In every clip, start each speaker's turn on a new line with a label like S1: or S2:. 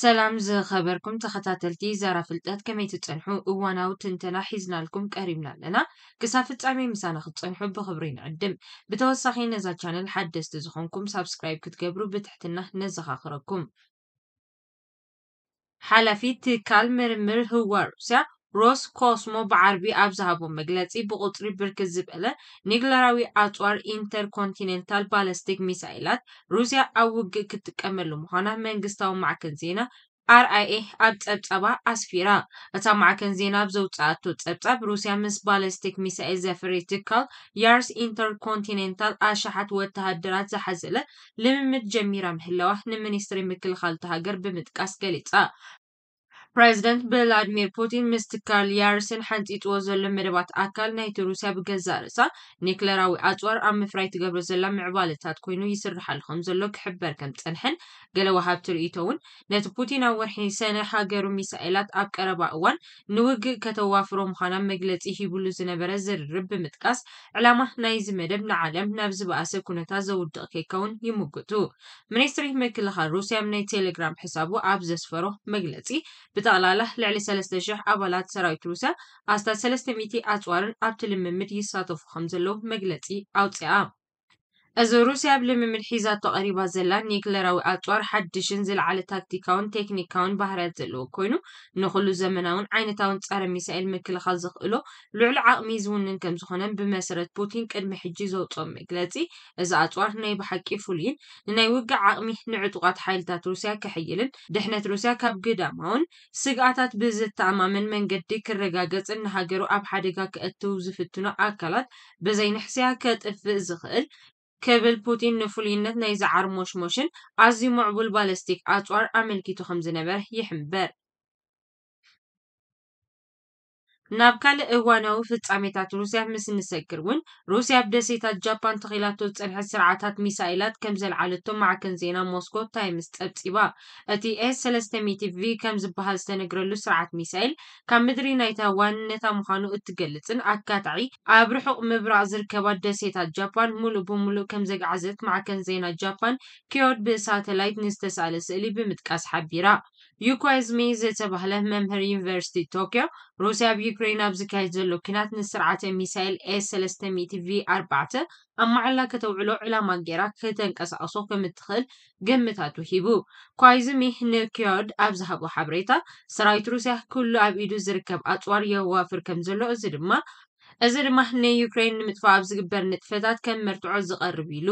S1: سلام ز خبركم تختاتلتي زارا فلتات كمي تتنحو اواناو تنتلا حيزنا لكم كاريبنا لنا كسافة تعمي مسانا خطنحو بخبرين عدم بتوسخي نزا چانل حد دستزخونكم سابسكرايب كتقبرو بتحتنا نزخاخركم حالا في تكال مرمر هو روسيا ሮስ ኮስሞ ብዓርቢ ኣብ ዝሃቦ መግለፂ ብቁፅሪ ብርክት ዝበለ ኒግለራዊ ኣፅዋር ኢንተርኮንቲኔንታል ባለስቲክ ሚሳኤላት ሩስያ ኣብ ውግእ ክትጥቀመሉ ምዃና መንግስታዊ ማዕከን ዜና ኣርኣይኤ ኣብ ፀብፀባ ኣስፊራ እታ ማዕከን ዜና ኣብ ዘውፃኣቶ ፀብፃብ ሩስያ ምስ ባለስቲክ ሚሳኤል ዘፍሪ ትካል ያርስ ኢንተርኮንቲኔንታል ኣሸሓት ወተሃደራት ዝሓዘለ ልምምድ ጀሚራ ምህለዋ ንሚኒስትሪ ምክልኻል እቲ ሃገር ብምጥቃስ ገሊፃ ፕረዚደንት ብላድሚር ፑቲን ምስ ትካል ያርስን ሓንፂጥዎ ዘሎ መደባት ኣካል ናይቲ ሩስያ ብገዛእ ርእሳ ኒክለራዊ ኣፅዋር ኣብ ምፍራይ ትገብሮ ዘላ ምዕባለታት ኮይኑ ይስርሓሉ ከም ዘሎ ክሕበር ከም ፀንሐን ገለ ወሃብቲ ርእይቶ እውን ነቲ ፑቲን ኣብ ወርሒ ሰነ ሃገሩ ሚሳኤላት ኣብ ቀረባ እዋን ንውግእ ከተዋፍሮ ምዃና መግለፂ ሂቡሉ ዝነበረ ዝርርብ ብምጥቃስ ዕላማ ናይዚ መደብ ንዓለም ናብ ዝበኣሰ ኩነታት ዘውድቕ ከይከውን ይምግቱ ሚኒስትሪ ምክልኻል ሩስያ ናይ ቴሌግራም ሕሳቡ ኣብ ዘስፈሮ መግለፂ ዝጠቕላላ ልዕሊ 3,000 ኣባላት ሰራዊት ሩስያ ኣስታት 300 ኣፅዋርን ኣብቲ ልምምድ ይሳተፉ ከም ዘለዉ መግለፂ ኣውፂኣ از روسيا بل من منحيزة تقريبا زلا نيكلر او اتوار حدشن زل على تاكتيكاون تكنيكاون بهرات زلو كوينو نخلو زمناون عينتاون تسار ميسائل مكلخال زقلو لعل عقمي زونن كم زخونن بمسرت بوتين قدم حجي زوطم مقلاتي از اتوار ناي بحقي فولين ناي وقع عقمي نعطقات حيلتات روسيا كحيلن دحنت روسيا كاب قداماون بزد بزتعمامن من قدي كرغاغص ان هاجرو اب حدقا كاتو زفتنو اكلات بزين حسيا كتف زخل كبل بوتين نفولينت نايز عرموش موشن أزي معبول بالستيك أطوار أملكيتو خمز نبر يحمبر نابكال اوانو فتعميتات روسيا مسن سكرون روسيا بدسيتات جابان تغيلاتو تسنح سرعاتات ميسائلات كمزل عالتو مع كنزينا موسكو تايمز تبتيبا اتي اي سلستميتي في كمز بهال سنقرلو سرعات ميسائل كان مدري نايتا وان نتا مخانو اتقلتن اكاتعي ابرحو مبرازر كباد دسيتات جابان مولو بومولو كمزق عزت مع كنزينا جابان كيود بساتلايت نستسال سئلي بمتكاس حبيرا ዩክሬዝ ሜዝ ዝተባህለ መምህር ዩኒቨርሲቲ ቶኪዮ ሩስያ ብዩክሬን ኣብ ዝካየድ ዘሎ ኩናት ንስርዓተ ሚሳይል ኤ 300 ቪ 4 ኣብ ማዕላ ከተውዕሎ ዕላማ ጌራ ክተንቀሳቐሶ ከም እትኽእል ግምታቱ ሂቡ ኳይዝሚ ንኪዮድ ኣብ ዝሃቦ ሓበሬታ ሰራዊት ሩስያ ኩሉ ኣብ ኢዱ ዝርከብ ኣፅዋር የዋፍር ከም ዘሎ እዚ ድማ እዚ ድማ ንዩክሬን ንምጥፋእ ኣብ ዝግበር ንጥፈታት ከም መርትዖ ዝቐርብ ኢሉ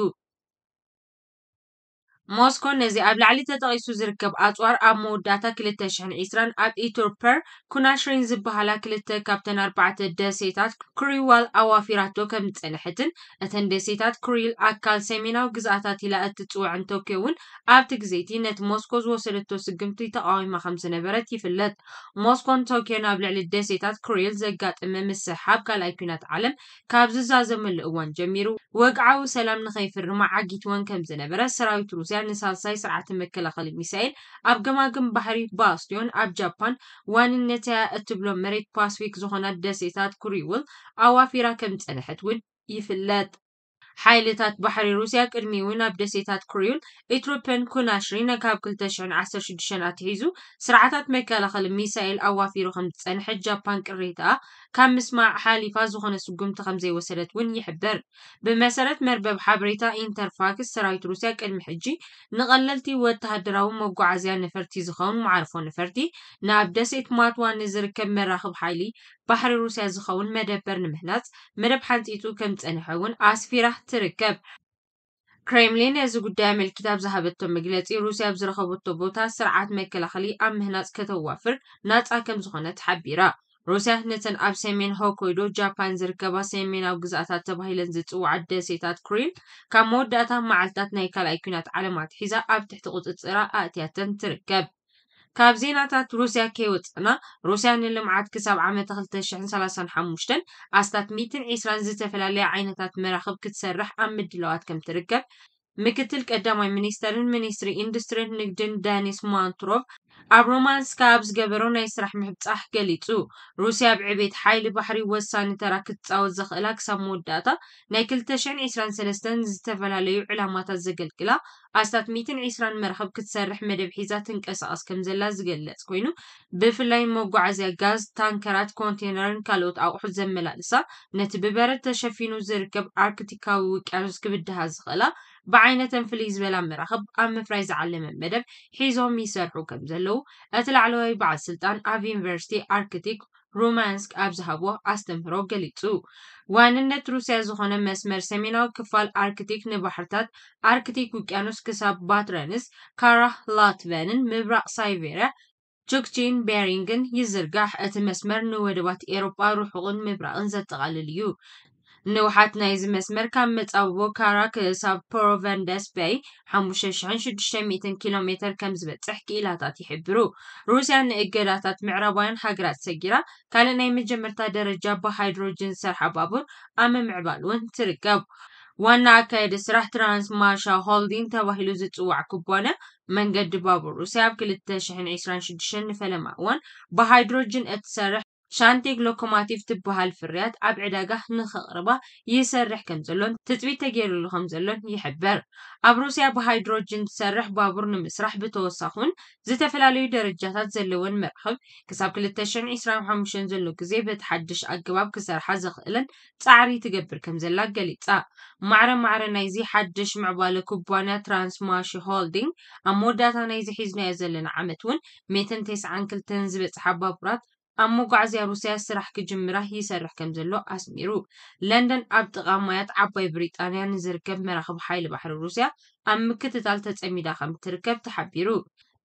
S1: ሞስኮ ነዚ ኣብ ላዕሊ ተጠቒሱ ዝርከብ ኣፅዋር ኣብ መወዳእታ 2020 ኣብ ኢትዮፐር ኩናሽሪን ዝበሃላ ክልተ ካብተን ኣርባዕተ ደሴታት ኩሪዋል ኣዋፊራቶ ከም ዝፀንሐትን እተን ደሴታት ኩሪል ኣካል ሰሜናዊ ግዝኣታት ኢላ እትፅውዕን ቶኪዮ እውን ኣብቲ ግዜቲ ነቲ ሞስኮ ዝወሰደቶ ስግምቲ ተቃዊማ ከም ዝነበረት ይፍለጥ። ሞስኮን ቶኪዮን ኣብ ልዕሊ ደሴታት ኩሪል ዘጋጥመ ምስሓብ ካልኣይ ኩናት ዓለም ካብ ዝዛዘመሉ እዋን ጀሚሩ ወግዓዊ ሰላም ንኸይፍርማ ዓጊትወን ከም ዝነበረ ሰራዊት ሩስያ ስያን ንሳልሳይ ስርዓት መከላኸሊ ሚሳኤል ኣብ ገማግም ባሕሪ ባስትዮን ኣብ ጃፓን ዋንነት እያ እትብሎ መሬት ፓስፊክ ዝኾነት ደሴታት ኩሪውል ኣዋፊራ ከም ዝፀንሐት እውን ይፍለጥ ሓይልታት ባሕሪ ሩስያ ቅድሚ እውን ኣብ ደሴታት ኩሪዩል ኢትዮጵያን ኩናሽሪን ካብ 2016 ኣትሒዙ ስርዓታት መከላኸሊ ሚሳኤል ኣዋፊሩ ከም ዝፀንሐት ጃፓን ቅሬታኣ كان مسمع حالي فاز وخنا سقمت خمزي وسلت ون يحبر بمسالات مربب حبريتا انترفاكس سرايت روسيا كلم حجي نغللتي وتهدراو موقع عزيا نفرتي زخون معرفو نفرتي ناب دسيت ماتوان نزر كم مراخب حالي بحر روسيا زخون مدبر نمهلات مرب حالتيتو كم تنحون اسفيره تركب كريملين از قدام الكتاب زهبتو مجلاتي روسيا بزرخبتو بوتا سرعات مكلخلي ام مهنات كتوافر ناتا كم زخونة حبيره ሩስያ ነተን ኣብ ሰሜን ሆኮይዶ ጃፓን ዝርከባ ሰሜናዊ ግዛኣታት ተባሂለን ዝፅዋዓ ደሴታት ክሪል ካብ መወዳእታ መዓልትታት ናይ ካልኣይ ኩናት ዓለማት ሒዛ ኣብ ትሕቲ ቁፅፅራ ኣእትያተን ትርከብ ካብ ዜናታት ሩስያ ከይወፅና ሩስያ ንልምዓት ክሳብ ዓመት 2035 ኣስታት 120 ዝተፈላለየ ዓይነታት መራኽብ ክትሰርሕ ኣብ ምድለዋት ከም ትርከብ ምክትል ቀዳማይ ሚኒስተርን ሚኒስትሪ ኢንዱስትሪን ንግድን ዳኒስ ማንትሮቭ ኣብ ሮማንስ ካብ ዝገበሮ ናይ ስራሕ ምሕብፃሕ ገሊጹ ሩስያ ኣብ ዕቤት ሓይሊ ባሕሪ ወሳኒ ተራ ክትፃወት ዘኽእላ ክሳብ መወዳእታ ናይ 223 ዝተፈላለዩ ዕላማታት ዘገልግላ ኣስታት 120 መርከብ ክትሰርሕ መደብ ሒዛ ትንቀሳቐስ ከም ዘላ ዝገልጽ ኮይኑ ብፍላይ መጓዓዝያ ጋዝ ታንከራት ኮንቴነርን ካልኦት ኣቑሑት ዘመላልሳ ነቲ ብበረድ ተሸፊኑ ዝርከብ ኣርክቲካዊ ውቅያኖስ ክብድሃ ዝኽእላ ብዓይነተን ፍልይ ዝበላ መራኸብ ኣብ ምፍራይ ዝዓለመ መደብ ሒዞም ይሰርሑ ከም ዘሎ ከለዉ እቲ ላዕለዋይ በዓል ስልጣን ኣብ ዩኒቨርሲቲ ኣርክቲክ ሩማንስክ ኣብ ዝሃቦ ኣስተምህሮ ገሊጹ ዋንነት ሩስያ ዝኾነ መስመር ሰሜናዊ ክፋል ኣርክቲክ ንባሕርታት ኣርክቲክ ውቅያኖስ ክሳብ ባትረንስ ካራህ ላትቨንን ምብራቅ ሳይቤርያ ቹክቺን ቤሪንግን ይዝርጋሕ እቲ መስመር ንወደባት ኤሮጳ ርሑቕን ምብራቕን ዘጠቓልል እዩ ንውሓት ናይ ዚ መስመር ካብ መፃውቦ ካራክ ክሳብ ፕሮቨንደስ በይ 5600 ኪሎ ሜትር ከም ዝበፅሕ ክኢላታት ይሕብሩ ሩስያ ንእገዳታት ምዕራባውያን ሃገራት ሰጊራ ካልእ ናይ መጀመርታ ደረጃ ብሃይድሮጅን ዝሰርሓ ባቡር ኣብ ምምዕባል እውን ትርከብ ዋና ኣካየዲ ስራሕ ትራንስ ማሻ ሆልዲንግ ተባሂሉ ዝፅዋዕ ክቦነ መንገዲ ባቡር ሩስያ ኣብ 226 ንፈለማ እዋን ብሃይድሮጅን እትሰርሕ ሻንቲግ ሎኮማቲቭ ትበሃል ፍርያት ኣብ ዕዳጋ ንኽቕርባ ይሰርሕ ከም ዘሎን ትፅቢት ተገይሩሉ ከም ዘሎን ይሕብር ኣብ ሩስያ ብሃይድሮጅን ዝሰርሕ ባቡር ንምስራሕ ብተወሳኹን ዝተፈላለዩ ደረጃታት ዘለወን መርኸብ ክሳብ 2025 ዘሎ ግዜ በቲ ኣገባብ ክሰርሓ ዘኽእለን ፃዕሪ ትገብር ከም ዘላ ገሊፃ ማዕረ ማዕረ ናይዚ ሓድሽ ምዕባለ ኩባንያ ትራንስማሽ ሆልዲንግ ኣብ መወዳእታ ናይዚ ሒዝናዮ ዘለና ዓመት እውን 192 ዝበፅሓ ባቡራት ኣብ መጓዓዝያ ሩስያ ስራሕ ክጅምራ ይሰርሕ ከም ዘሎ ኣስሚሩ ለንደን ኣብ ጥቓ ማያት ዓባይ ብሪጣንያ ንዝርከብ መራኽቢ ሓይሊ ባሕሪ ሩስያ ኣብ ምክትታል ተጸሚዳ ከም እትርከብ ተሓቢሩ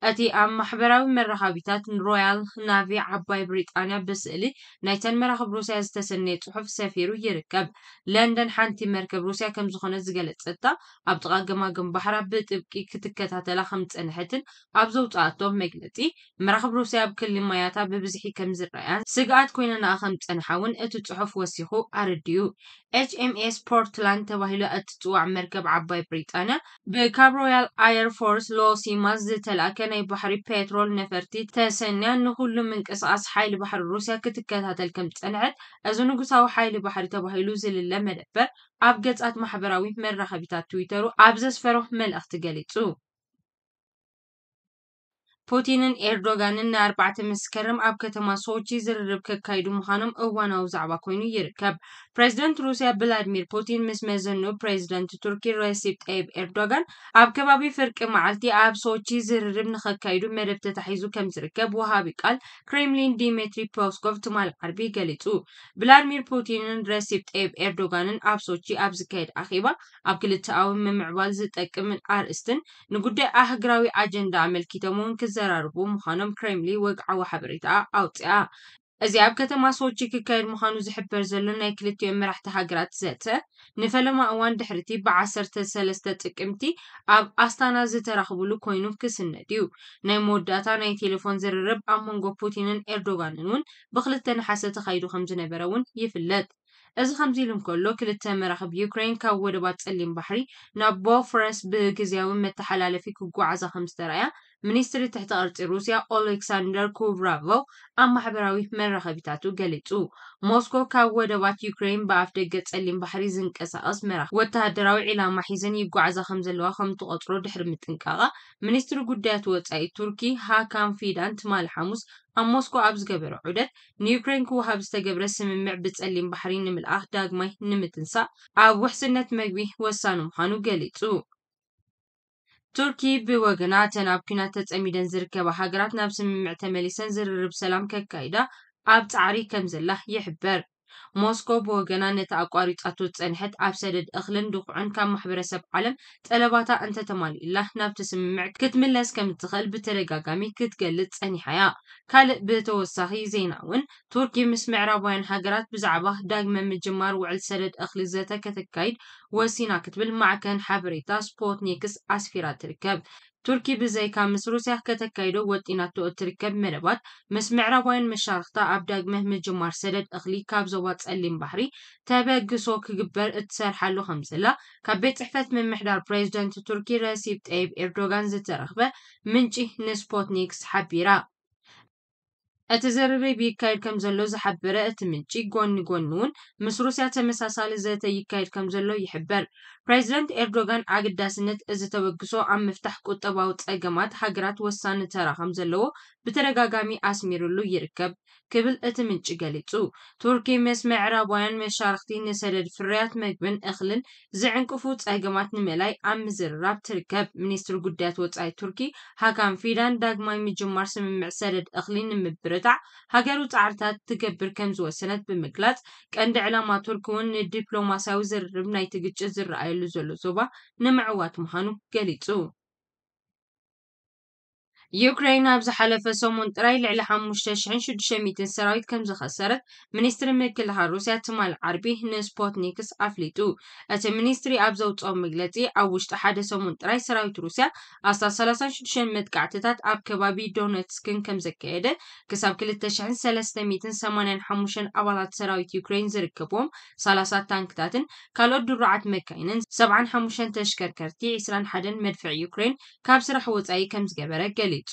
S1: እቲ ኣብ ማሕበራዊ መራኸቢታት ሮያል ናቪ ዓባይ ብሪጣንያ ብስእሊ ናይተን መራኽብ ሩስያ ዝተሰነየ ጽሑፍ ሰፊሩ ይርከብ ለንደን ሓንቲ መርከብ ሩስያ ከም ዝኾነት ዝገለጸታ ኣብ ጥቓ ገማግም ባሕራ ብጥብቂ ክትከታተላ ከም ዝጸንሐትን ኣብ ዘውፅኣቶም መግለጺ መራኽብ ሩስያ ኣብ ክልል ማያታ ብብዝሒ ከም ዝረኣያን ስግኣት ኮይነ ንኣ ከም ዝጸንሓ እውን እቲ ጽሑፍ ወሲኹ ኣረድዩ ኤችኤምኤስ ፖርትላንድ ተባሂሉ እትጽዋዕ መርከብ ዓባይ ብሪጣንያ ብካብ ሮያል ኣየር ፎርስ ሎሲማ ዝተላእከ ناي بحري بيترول نفرتي تسنى نقول من قصاص حيل بحر روسيا كتكات هتل كم تنعد أزونو قصاو حيل بحر تبو هيلوز اللي مدبر محبراوي مرة تويترو عبزاس فروح مل اختقالي ፑቲንን ኤርዶጋንን ንኣርባዕተ መስከረም ኣብ ከተማ ሶቺ ዝርርብ ከካይዱ ምዃኖም እዋናዊ ዛዕባ ኮይኑ ይርከብ ፕሬዚደንት ሩስያ ብላድሚር ፑቲን ምስ መዘኑ ፕሬዚደንት ቱርኪ ረሲብ ጠይብ ኤርዶጋን ኣብ ከባቢ ፍርቂ መዓልቲ ኣብ ሶቺ ዝርርብ ንኸካይዱ መደብ ተታሒዙ ከም ዝርከብ ወሃቢ ቃል ክሬምሊን ዲሜትሪ ፖስኮቭ ትማል ዓርቢ ገሊጹ ብላድሚር ፑቲንን ረሲብ ጠይብ ኤርዶጋንን ኣብ ሶቺ ኣብ ዝካየድ ኣኼባ ኣብ ክልተኣዊ ምምዕባል ዝጠቅምን ኣርእስትን ንጉዳይ ኣህግራዊ ኣጀንዳ ኣመልኪቶም እውን ዘራርቡ ምዃኖም ክሬምሊ ወግዓዊ ሓበሬታ ኣውፂኣ እዚ ኣብ ከተማ ሶቺ ክካየድ ምዃኑ ዝሕበር ዘሎ ናይ ክልቲኦም መራሕቲ ሃገራት ዘተ ንፈለማ እዋን ድሕርቲ ብዓሰርተ ሰለስተ ጥቅምቲ ኣብ ኣስታና ዝተራኽብሉ ኮይኑ ክስነድ እዩ ናይ መወዳእታ ናይ ቴሌፎን ዝርርብ ኣብ መንጎ ፑቲንን ኤርዶጋንን እውን ብክልተ ንሓሰ ተኻይዱ ከም ዝነበረ እውን ይፍለጥ እዚ ከምዚ ኢሉ እንከሎ ክልተ መራኽብ ዩክሬን ካብ ወደባት ፀሊም ባሕሪ ናብ ቦፎረስ ብግዝያዊ መተሓላለፊ ክጓዓዛ ከም ዝተረኣያ ሚኒስትሪ ትሕቲ ቅርፂ ሩስያ ኦሌክሳንደር ኩብራቮ ኣብ ማሕበራዊ መራኸቢታቱ ገሊጹ ሞስኮ ካብ ወደባት ዩክሬን ብኣፍ ደገ ጸሊም ባሕሪ ዝንቀሳቐስ መራኽ ወተሃደራዊ ዒላማ ሒዘን ይጓዓዛ ከም ዘለዋ ከም ትቆፅሮ ድሕሪ ምጥንቃቐ ሚኒስትሪ ጉዳያት ወጻኢ ቱርኪ ሃካን ፊዳን ትማል ሓሙስ ኣብ ሞስኮ ኣብ ዝገበረ ዑደት ንዩክሬን ክውሃብ ዝተገብረ ስምምዕ ብጸሊም ባሕሪ ንምልኣኽ ዳግማይ ንምትንሳእ ኣብ ውሕስነት መግቢ ወሳኒ ምዃኑ ገሊጹ ቱርኪ ብወገና እተን ኣብ ኩናት ተፀሚደን ዝርከባ ሃገራት ናብ ስምምዕ ተመሊሰን ዝርርብ ሰላም ከካይዳ ኣብ ፃዕሪ ከም ዘላ ይሕበር ሞስኮ ብወገና ነቲ ኣቋሪፃቶ ዝፀንሐት ኣብ ሰደድ እኽልን ድኹዕን ካብ ማሕበረሰብ ዓለም ጠለባታ እንተተማሊኡላ ናብቲ ስምምዕ ክትምለስ ከም እትኽእል ብተደጋጋሚ ክትገልጽ ጸኒሓ እያ ካልእ ብተወሳኺ ዜና እውን ቱርኪ ምስ ምዕራባውያን ሃገራት ብዛዕባ ዳግመ ምጅማር ውዕል ሰደድ እኽሊ ዘተ ከተካይድ وسينا كتب المعكن حبري تاس بوتنيكس أسفيرا تركب تركي بزي كان مصر سيح كتكايدو وطينا تو تركب مربات مسمعرا وين مشارختا عبداق مهم جمار سدد اخلي كاب زوات سألين بحري تابع قصو كقبر اتسار حالو خمسلا كابيت احفات من محدار بريزدنت تركي راسيب تأيب اردوغان زي ترخبه منجي نسبوتنيكس حبيرا እቲ ዝርርብ ይካየድ ከም ዘሎ ዝሓብረ እቲ ምንጪ ጎኒ ጎኑን ምስ ሩስያ ተመሳሳሊ ዘተ ይካየድ ከም ዘሎ ይሕበር ፕሬዚደንት ኤርዶጋን ኣገዳስነት እዚ ተበግሶ ኣብ ምፍታሕ ቁጠባዊ ፀገማት ሃገራት ወሳኒ ተራ ከም ዘለዎ ብተደጋጋሚ ኣስሚሩሉ ይርከብ ክብል እቲ ምንጪ ገሊጹ ቱርኪ ምስ ምዕራባውያን መሻርክቲ ንሰደድ ፍርያት መግብን እኽልን ዝዕንቅፉ ፀገማት ንምላይ ኣብ ምዝርራብ ትርከብ ሚኒስትሪ ጉዳያት ወፃኢ ቱርኪ ሃካም ፊዳን ዳግማይ ምጅማር ስምምዕ ሰደድ እኽሊ ንምብርታዕ ሃገሩ ፃዕርታት ትገብር ከም ዝወሰነት ብምግላፅ ቀንዲ ዕላማ ቱርኪ እውን ንዲፕሎማስያዊ ዝርርብ ናይቲ ግጭት ዝረኣየሉ luzo luzo ba nama cawaat mahaanu galitsu ዩክራይን ኣብ ዝሓለፈ ሰሙን ጥራይ ልዕሊ 5,600 ሰራዊት ከም ዝኸሰረት ሚኒስትሪ ምክልኻል ሩስያ ትማል ዓርቢ ንስፖትኒክስ ኣፍሊጡ እቲ ሚኒስትሪ ኣብ ዘውፅኦ መግለፂ ኣብ ውሽጢ ሓደ ሰሙን ጥራይ ሰራዊት ሩስያ ኣስታ 36 መጥቃዕትታት ኣብ ከባቢ ዶነትስክን ከም ዘካየደ ክሳብ 2385 ኣባላት ሰራዊት ዩክሬን ዝርከብዎም 30 ታንክታትን ካልኦት ድሩዓት መካይንን 75 ተሽከርከርቲ 21 መድፍዕ ዩክሬን ካብ ስራሕ ወፃኢ ከም ዝገበረ ገሊጹ ገሊጹ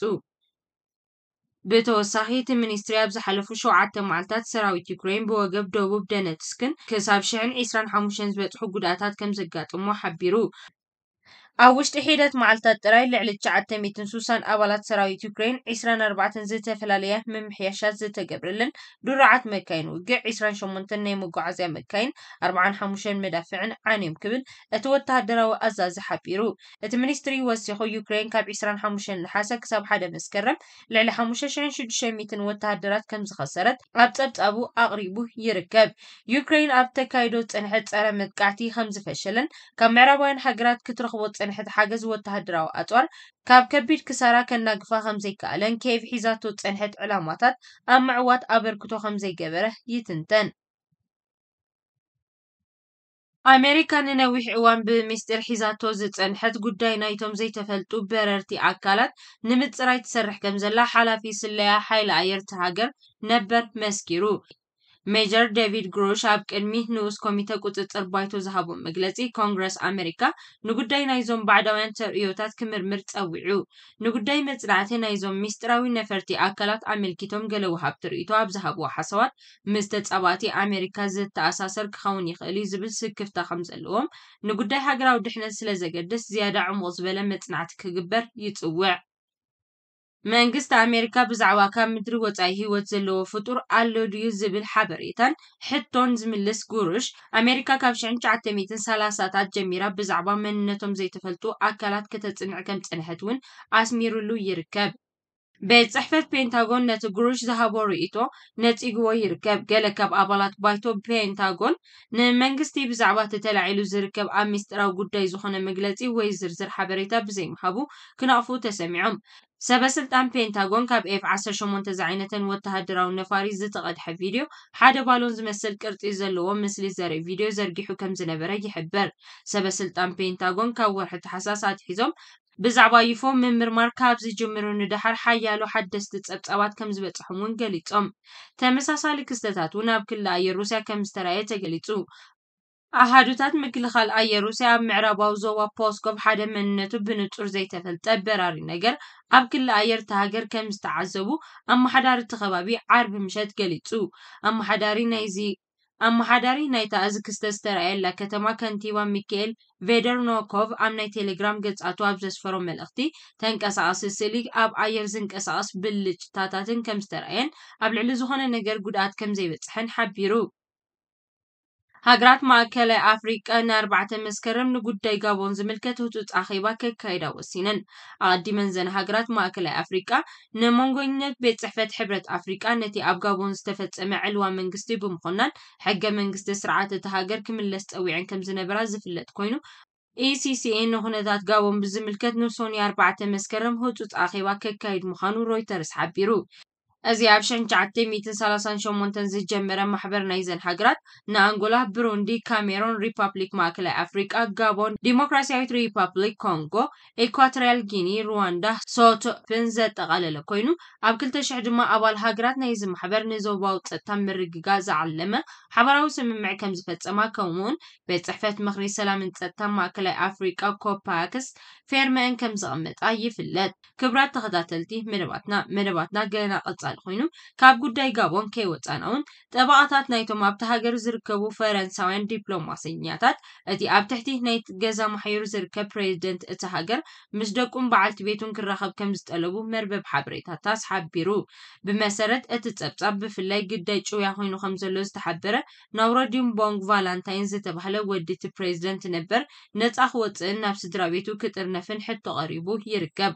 S1: ብተወሳኺ እቲ ሚኒስትሪ ኣብ ዝሓለፉ ሸውዓተ መዓልትታት ሰራዊት ዩክሬን ብወገብ ደቡብ ደነትስክን ክሳብ ሽሕን 25 ዝበፅሑ ጉዳእታት ከም ዘጋጥሞ ሓቢሩ أوشت حيدة معلتا تراي لعلي تشعاد تميتن سوسان أبالات سراوي توكرين عسران أربعة زيتا فلالية من محياشات زيتا قبرلن دورعة مكاين وقع عسران شمونتن نيمو قعزيا مكاين أربعة حموشين مدافعن عانيم كبن أتوتا دراو أزاز حبيرو التمنيستري وسيخو يوكرين كاب عسران حموشين لحاسا كساب حدا مسكرم لعلي حموشين شد شميتن وتهدرات كم زخسرت أبت أبت أبو أغريبو يركب يوكرين أبتا كايدو تنحت أرمت قعتي خمز فشلن كم عربوين حقرات كترخوت ዝፀንሐት ሓገዝ ወተሃደራዊ ኣፅዋር ካብ ከቢድ ክሳራ ከናግፋ ከም ዘይከኣለን ኬቭ ሒዛቶ ፀንሐት ዕላማታት ኣብ ምዕዋት ኣበርክቶ ከም ዘይገበረ ይትንተን። ኣሜሪካ ንነዊሕ እዋን ብምስጢር ሒዛቶ ዝፀንሐት ጉዳይ ናይቶም ዘይተፈልጡ በረርቲ ኣካላት ንምፅራይ ትሰርሕ ከም ዘላ ሓላፊ ስለያ ሓይሊ ኣየር እታ ሃገር ነበር መስኪሩ። ሜጀር ዴቪድ ግሮሽ ኣብ ቅድሚ ንኡስ ኮሚተ ቁፅፅር ባይቶ ዝሃቦ መግለፂ ኮንግረስ ኣሜሪካ ንጉዳይ ናይዞም ባዕዳውያን ተርእዮታት ክምርምር ፀዊዑ ንጉዳይ መፅናዕቲ ናይዞም ምስጢራዊ ነፈርቲ ኣካላት ኣመልኪቶም ገለ ወሃብ ትርእቶ ኣብ ዝሃብዎ ሓሳባት ምስ ተፃባእቲ ኣሜሪካ ዘተኣሳሰር ክኸውን ይኽእል እዩ ዝብል ስክፍታ ከም ዘለዎም ንጉዳይ ሃገራዊ ድሕነት ስለ ዘገድስ ዝያዳ ዕሙቕ ዝበለ መፅናዕቲ ክግበር ይፅውዕ መንግስቲ ኣሜሪካ ብዛዕባ ካብ ምድሪ ወፃኢ ሂወት ዘለዎ ፍጡር ኣሎ ድዩ ዝብል ሓበሬታን ሕቶን ዝምልስ ጉሩሽ ኣሜሪካ ካብ 1930ታት ጀሚራ ብዛዕባ መንነቶም ዘይተፈልጡ ኣካላት ከተፅንዕ ከም ፅንሐት እውን ኣስሚሩሉ ይርከብ ቤት ፅሕፈት ፔንታጎን ነቲ ጉሩሽ ዝሃቦ ርእቶ ነፂግዎ ይርከብ ገለ ካብ ኣባላት ባይቶ ፔንታጎን ንመንግስቲ ብዛዕባ ተተላዒሉ ዝርከብ ኣብ ምስጢራዊ ጉዳይ ዝኾነ መግለፂ ወይ ዝርዝር ሓበሬታ ብዘይምሃቡ ክነቕፉ ተሰሚዖም ሰበ ስልጣን ፔንታጎን ካብ ኤፍ 18 ዝዓይነተን ወተሃደራዊ ነፋሪት ዝተቐድሐ ቪድዮ ሓደ ባሎን ዝመስል ቅርፂ ዘለዎ ምስሊ ዘርኢ ቪድዮ ዘርጊሑ ከም ዝነበረ ይሕበር ሰበ ስልጣን ፔንታጎን ካብ ወርሒ ተሓሳስ ኣትሒዞም ብዛዕባ ይፎም ምምርማር ካብ ዝጅምሩ ንድሓር ሓያሎ ሓደስቲ ፀብጻባት ከም ዝበፅሖም እውን ገሊፆም ተመሳሳሊ ክስተታት እውን ኣብ ክልል ኣየር ሩስያ ከም ዝተረኣየ ተገሊፁ ኣሃዱታት ምክልኻል ኣየር ሩስያ ኣብ ምዕራባዊ ዞባ ፖስኮቭ ሓደ መንነቱ ብንጹር ዘይተፈልጠ በራሪ ነገር ኣብ ክልል ኣየር እቲ ሃገር ከም ዝተዓዘቡ ኣመሓዳሪ እቲ ከባቢ ዓርቢ ምሸት ገሊጹ ኣመሓዳሪ ናይዚ ኣመሓዳሪ ናይታ እዚ ክስተት ዝተረኣየላ ከተማ ከንቲባ ሚካኤል ቬደርኖኮቭ ኣብ ናይ ቴሌግራም ገጻቱ ኣብ ዘስፈሮ መልእኽቲ ተንቀሳቐሲ ስእሊ ኣብ ኣየር ዝንቀሳቐስ ብልጭታታትን ከም ዝተረኣየን ኣብ ልዕሊ ዝኾነ ነገር ጉድኣት ከም ዘይበጽሐን ሓቢሩ ሃገራት ማእከላይ ኣፍሪቃ ንኣርባዕተ መስከረም ንጉዳይ ጋቦን ዝምልከት ህፁፅ ኣኼባ ከካይዳ ወሲነን ኣቐዲመን ዘን ሃገራት ማእከላይ ኣፍሪቃ ንመንጎኝነት ቤት ፅሕፈት ሕብረት ኣፍሪቃ ነቲ ኣብ ጋቦን ዝተፈፀመ ዕልዋ መንግስቲ ብምኾናን ሕገ መንግስቲ ስርዓት እቲ ሃገር ክምለስ ፀዊዐን ከም ዝነበራ ዝፍለጥ ኮይኑ ኢሲሲኤ ንኹነታት ጋቦን ብዝምልከት ንሶኒ ኣርባዕተ መስከረም ህፁፅ ኣኼባ ከካይድ ምዃኑ ሮይተርስ ሓቢሩ እዚ ኣብ ሸንሸዓተ ሚእትን ሰላሳን ሸሞንተን ዝጀመረ ማሕበር ናይ እዘን ሃገራት ንኣንጎላ ብሩንዲ ካሜሮን ሪፓብሊክ ማእከላይ ኣፍሪቃ ጋቦን ዲሞክራሲያዊት ሪፓብሊክ ኮንጎ ኢኳቶርያል ጊኒ ሩዋንዳ ሶቶፕን ዘጠቓለለ ኮይኑ ኣብ 2000 ድማ ኣባል ሃገራት ናይዚ ማሕበር ንዞባዊ ፀጥታ ምርግጋ ዝዓለመ ሓበራዊ ስምምዕ ከም ዝፈፀማ ከምኡውን ቤት ፅሕፈት ምክሪ ሰላምን ፀጥታ ማእከላይ ኣፍሪቃ ኮፓክስ ፌርመአን ከም ዘቐመጣ ይፍለጥ ክብራት ተኸታተልቲ መደባትና መደባትና ገና ቐጻሊ ዝበሃል ኮይኑ ካብ ጉዳይ ጋቦን ከይወፃናውን ጠባቃታት ናይቶም ኣብቲ ሃገር ዝርከቡ ፈረንሳውያን ዲፕሎማሰኛታት እቲ ኣብ ትሕቲ ናይ ገዛ ማሕይሩ ዝርከብ ፕሬዚደንት እቲ ሃገር ምስ ደቁም በዓልቲ ቤቱን ክራኸብ ከም ዝጠለቡ መርበብ ሓበሬታታት ሓቢሩ ብመሰረት እቲ ፀብፃብ ብፍላይ ግዳይ ጭውያ ኮይኑ ከም ዘሎ ዝተሓበረ ናብ ሮዲም ቦንግ ቫላንታይን ዝተባሃለ ወዲ እቲ ፕሬዚደንት ነበር ነፃ ክወፅእን ናብ ስድራ ቤቱ ክጥርነፍን ሕቶ ቀሪቡ ይርከብ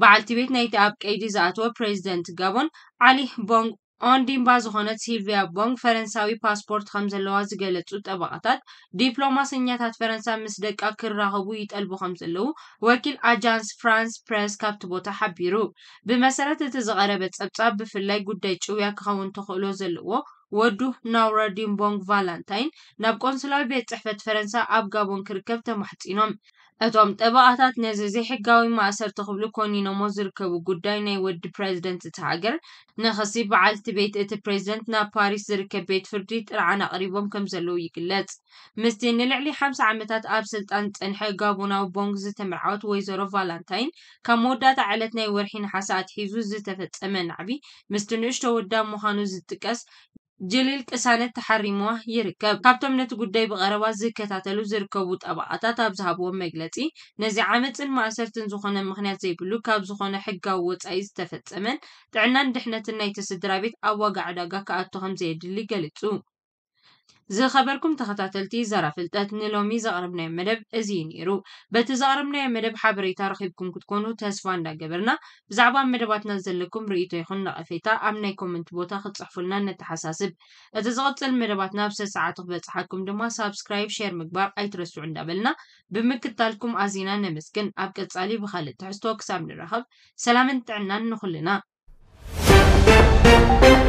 S1: በዓልቲ ቤት ናይቲ ኣብ ቀይዲ ዝኣተወ ፕሬዚደንት ጋቦን ዓሊ ቦንግ ኦንዲምባ ዝኾነት ሲልቪያ ቦንግ ፈረንሳዊ ፓስፖርት ከም ዘለዋ ዝገለጹ ጠበቓታት ዲፕሎማሰኛታት ፈረንሳ ምስ ደቃ ክራኸቡ ይጠልቡ ከም ዘለዉ ወኪል ኣጃንስ ፍራንስ ፕረስ ካብቲ ቦታ ሓቢሩ ብመሰረት እቲ ዝቐረበ ጸብጻብ ብፍላይ ጉዳይ ጭውያ ክኸውን ተኽእሎ ዘለዎ ወዱ ናውራ ዲምቦንግ ቫላንታይን ናብ ቆንስላዊ ቤት ፅሕፈት ፈረንሳ ኣብ ጋቦን ክርከብ ተማሕፂኖም እቶም ጥባኣታት ነዚ ዘይሕጋዊ ማእሰርቲ ክብሉ ኮኒኖሞ ዝርከቡ ጉዳይ ናይ ወዲ ፕሬዚደንት እቲ ሃገር ንክሲ በዓልቲ ቤት እቲ ፕሬዚደንት ናብ ፓሪስ ዝርከብ ቤት ፍርዲ ጥርዓን ኣቅሪቦም ከም ዘለዉ ይግለጽ ምስቲ ንልዕሊ 50 ዓመታት ኣብ ስልጣን ዝፀንሐ ጋቦናዊ ቦንግ ዝተመርዓወት ወይዘሮ ቫላንታይን ካብ መወዳእታ ዕለት ናይ ወርሒ ነሓሰ ኣትሒዙ ዝተፈፀመ ናዕቢ ምስቲ ንእሽቶ ወዳ ምዃኑ ዝጥቀስ ጀሊል ቅሳነት ተሓሪምዋ ይርከብ ካብቶም ነቲ ጉዳይ ብቐረባ ዝከታተሉ ዝርከቡ ጠበቃታት ኣብ ዝሃብዎም መግለፂ ነዚ ዓመፅን ማእሰርትን ዝኾነ ምክንያት ዘይብሉ ካብ ዝኾነ ሕጋዊ ወፃኢ ዝተፈፀመን ጥዕናን ድሕነትን ናይቲ ስድራ ቤት ኣብ ዋጋ ዕዳጋ ክኣቱ ከም ዘየድሊ ገሊፁ ز خبركم تختاتلتي زرا فلتات نلو ميزا قربنا مدب ازين يرو بتز قربنا مدب حبري تاريخكم كتكونو تسوان دا قبرنا بزعبا مدبات نزلكم ريتو يخن نقفيتا امنا كومنت بوتا خطصحفلنا نتحساسب اتز غطل مدباتنا بس ساعات خبت حاكم دما سابسكرايب شير مكبار اي ترسو عند قبلنا بمكتالكم ازينا نمسكن ابكت صالي بخالد تحستو كسام نرخب سلام انتعنا نخلنا